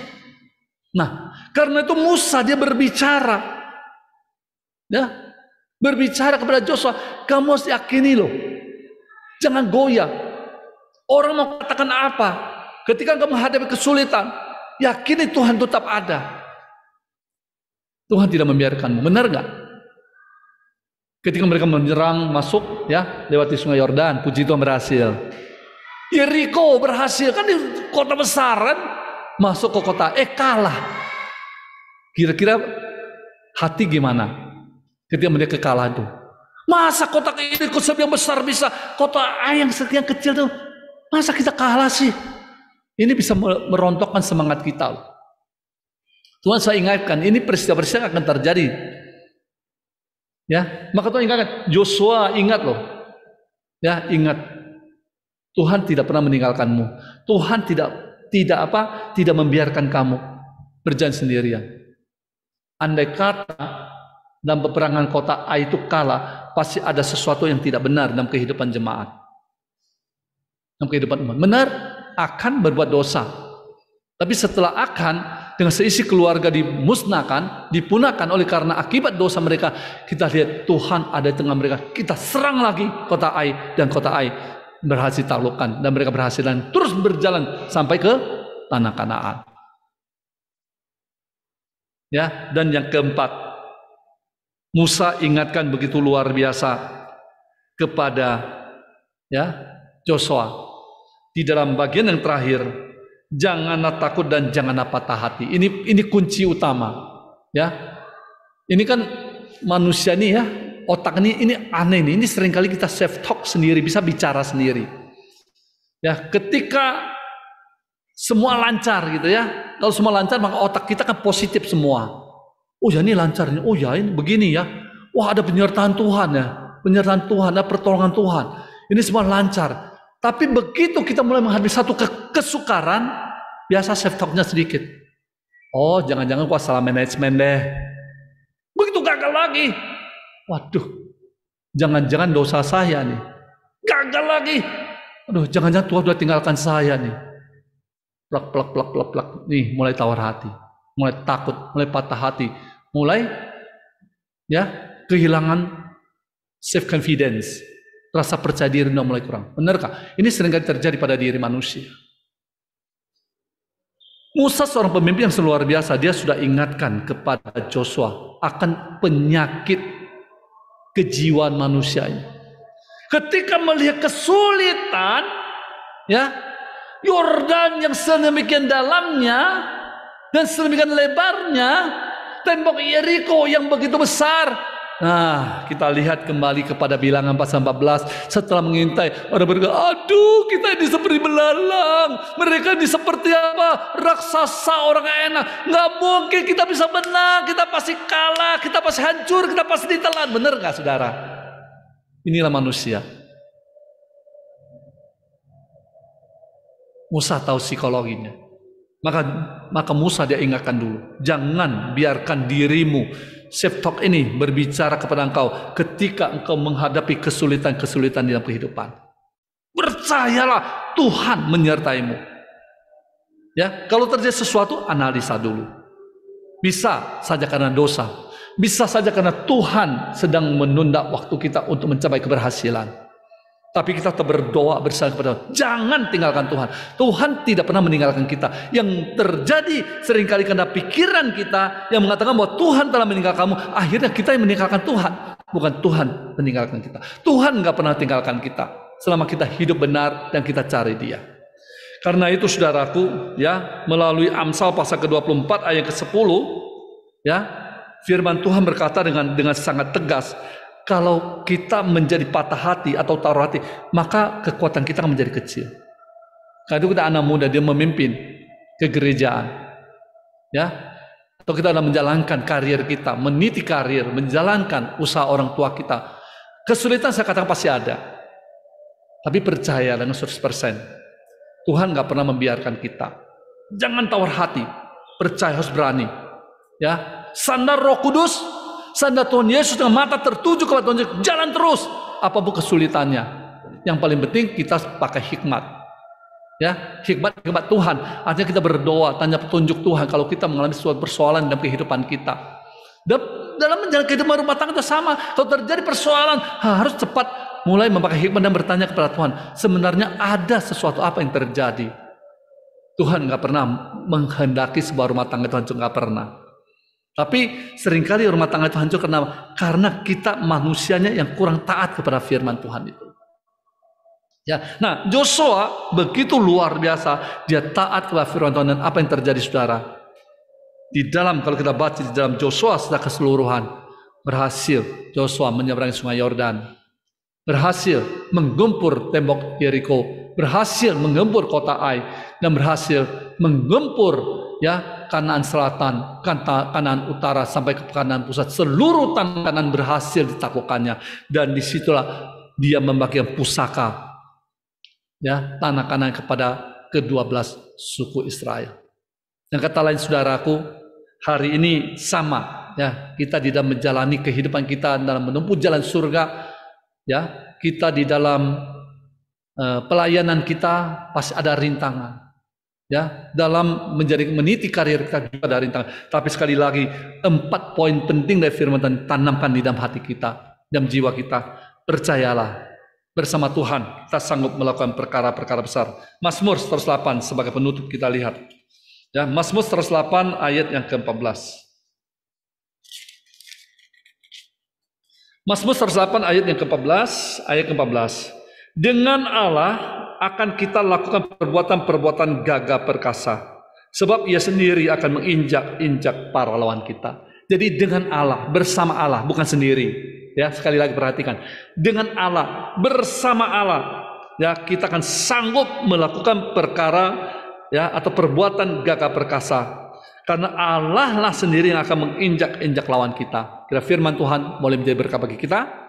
Nah, karena itu Musa dia berbicara. Ya, berbicara kepada Joshua, kamu harus yakini loh. Jangan goyah. Orang mau katakan apa? Ketika kamu menghadapi kesulitan, yakini Tuhan tetap ada. Tuhan tidak membiarkanmu. Benar nggak? Ketika mereka menyerang masuk ya lewati sungai Yordan, puji Tuhan berhasil. Yeriko berhasil kan di kota besar kan? masuk ke kota eh kalah. Kira-kira hati gimana? Ketika melihat kekalahan itu. Masa kota ini konsep yang besar bisa, kota A yang setiap kecil tuh. Masa kita kalah sih? Ini bisa merontokkan semangat kita. Tuhan saya ingatkan, ini peristiwa-peristiwa akan terjadi. Ya, maka Tuhan ingatkan, Joshua ingat loh. Ya, ingat. Tuhan tidak pernah meninggalkanmu. Tuhan tidak tidak apa? Tidak membiarkan kamu berjalan sendirian. Andai kata dalam peperangan kota A itu kalah, pasti ada sesuatu yang tidak benar dalam kehidupan jemaat. Dalam kehidupan umat. Benar, akan berbuat dosa. Tapi setelah akan, dengan seisi keluarga dimusnahkan, dipunahkan oleh karena akibat dosa mereka, kita lihat Tuhan ada di tengah mereka. Kita serang lagi kota Ai dan kota Ai berhasil taklukkan dan mereka berhasil dan terus berjalan sampai ke tanah Kanaan. Ya, dan yang keempat, Musa ingatkan begitu luar biasa kepada ya Joshua di dalam bagian yang terakhir janganlah takut dan janganlah patah hati ini ini kunci utama ya ini kan manusia nih ya otak nih ini aneh nih ini seringkali kita self talk sendiri bisa bicara sendiri ya ketika semua lancar gitu ya kalau semua lancar maka otak kita kan positif semua Oh ya ini lancar, oh ya ini begini ya. Wah ada penyertaan Tuhan ya, penyertaan Tuhan, ada pertolongan Tuhan. Ini semua lancar. Tapi begitu kita mulai menghadapi satu ke kesukaran, biasa self talknya sedikit. Oh jangan-jangan gua salah manajemen deh. Begitu gagal lagi. Waduh, jangan-jangan dosa saya nih. Gagal lagi. Aduh, jangan-jangan Tuhan sudah tinggalkan saya nih. Plak, plak, plak, plak, plak. Nih, mulai tawar hati mulai takut, mulai patah hati, mulai ya kehilangan self confidence, rasa percaya diri sudah mulai kurang. Benarkah? Ini sering kali terjadi pada diri manusia. Musa seorang pemimpin yang luar biasa, dia sudah ingatkan kepada Joshua akan penyakit kejiwaan manusianya. Ketika melihat kesulitan, ya Yordan yang sedemikian dalamnya, dan sedemikian lebarnya tembok Yeriko yang begitu besar. Nah, kita lihat kembali kepada bilangan pasal 14 setelah mengintai orang berkata, "Aduh, kita ini seperti belalang. Mereka ini seperti apa? Raksasa orang enak. Nggak mungkin kita bisa menang. Kita pasti kalah, kita pasti hancur, kita pasti ditelan." Bener nggak, Saudara? Inilah manusia. Musa tahu psikologinya. Maka maka Musa dia ingatkan dulu, jangan biarkan dirimu septok ini berbicara kepada engkau ketika engkau menghadapi kesulitan-kesulitan dalam kehidupan. Percayalah Tuhan menyertaimu. Ya, kalau terjadi sesuatu analisa dulu. Bisa saja karena dosa, bisa saja karena Tuhan sedang menunda waktu kita untuk mencapai keberhasilan. Tapi kita tetap berdoa bersama kepada Tuhan. Jangan tinggalkan Tuhan. Tuhan tidak pernah meninggalkan kita. Yang terjadi seringkali karena pikiran kita yang mengatakan bahwa Tuhan telah meninggalkan kamu. Akhirnya kita yang meninggalkan Tuhan. Bukan Tuhan meninggalkan kita. Tuhan nggak pernah tinggalkan kita. Selama kita hidup benar dan kita cari dia. Karena itu saudaraku ya melalui Amsal pasal ke-24 ayat ke-10 ya firman Tuhan berkata dengan dengan sangat tegas kalau kita menjadi patah hati atau taruh hati, maka kekuatan kita akan menjadi kecil. Karena itu kita anak muda, dia memimpin ke gerejaan, Ya, atau kita dalam menjalankan karir kita, meniti karir, menjalankan usaha orang tua kita. Kesulitan saya katakan pasti ada. Tapi percaya dengan 100%. Tuhan nggak pernah membiarkan kita. Jangan tawar hati. Percaya harus berani. Ya, sandar roh kudus Sandra Tuhan Yesus dengan mata tertuju kepada Tuhan Yesus. Jalan terus. Apapun kesulitannya. Yang paling penting kita pakai hikmat. Ya, hikmat hikmat Tuhan. Artinya kita berdoa, tanya petunjuk Tuhan kalau kita mengalami suatu persoalan dalam kehidupan kita. Dalam menjalani kehidupan rumah tangga itu sama. Kalau terjadi persoalan, harus cepat mulai memakai hikmat dan bertanya kepada Tuhan. Sebenarnya ada sesuatu apa yang terjadi? Tuhan nggak pernah menghendaki sebuah rumah tangga Tuhan juga nggak pernah. Tapi seringkali rumah tangga itu hancur karena karena kita manusianya yang kurang taat kepada firman Tuhan itu. Ya, nah Joshua begitu luar biasa dia taat kepada firman Tuhan dan apa yang terjadi saudara? Di dalam kalau kita baca di dalam Joshua secara keseluruhan berhasil Joshua menyeberangi sungai Yordan, berhasil menggempur tembok Jericho, berhasil menggempur kota Ai, dan berhasil menggempur ya kanan selatan, kanan utara sampai ke kanan pusat. Seluruh tanah kanan berhasil ditaklukkannya dan disitulah dia membagikan pusaka ya tanah kanan kepada kedua belas suku Israel. Yang kata lain saudaraku, hari ini sama ya kita tidak menjalani kehidupan kita dalam menempuh jalan surga ya kita di dalam uh, pelayanan kita pasti ada rintangan ya dalam menjadi meniti karir kita juga dari rintang. Tapi sekali lagi empat poin penting dari firman Tuhan tanamkan di dalam hati kita, dan jiwa kita. Percayalah bersama Tuhan kita sanggup melakukan perkara-perkara besar. Mazmur 108 sebagai penutup kita lihat. Ya, Mazmur 108 ayat yang ke-14. Mazmur 108 ayat yang ke-14, ayat ke-14. Dengan Allah akan kita lakukan perbuatan-perbuatan gagah perkasa. Sebab ia sendiri akan menginjak-injak para lawan kita. Jadi dengan Allah, bersama Allah, bukan sendiri. Ya, sekali lagi perhatikan. Dengan Allah, bersama Allah, ya kita akan sanggup melakukan perkara ya atau perbuatan gagah perkasa. Karena Allah lah sendiri yang akan menginjak-injak lawan kita. Kira firman Tuhan boleh menjadi berkat bagi kita.